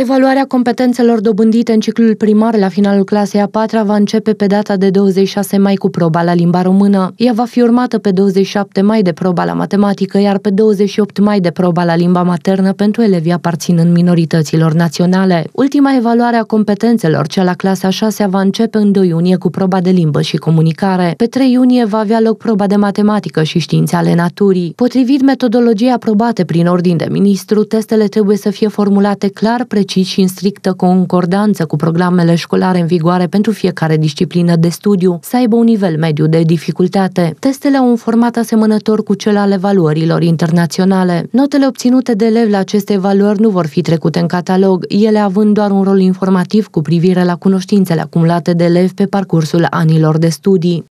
Evaluarea competențelor dobândite în ciclul primar la finalul clasei a patra va începe pe data de 26 mai cu proba la limba română. Ea va fi urmată pe 27 mai de proba la matematică, iar pe 28 mai de proba la limba maternă pentru elevii aparținând minorităților naționale. Ultima evaluare a competențelor, cea la clasa 6 va începe în 2 iunie cu proba de limbă și comunicare. Pe 3 iunie va avea loc proba de matematică și științe ale naturii. Potrivit metodologiei aprobate prin ordin de ministru, testele trebuie să fie formulate clar, clare, și în strictă concordanță cu programele școlare în vigoare pentru fiecare disciplină de studiu, să aibă un nivel mediu de dificultate. Testele au un format asemănător cu cel al evaluărilor internaționale. Notele obținute de elevi la aceste evaluări nu vor fi trecute în catalog, ele având doar un rol informativ cu privire la cunoștințele acumulate de elevi pe parcursul anilor de studii.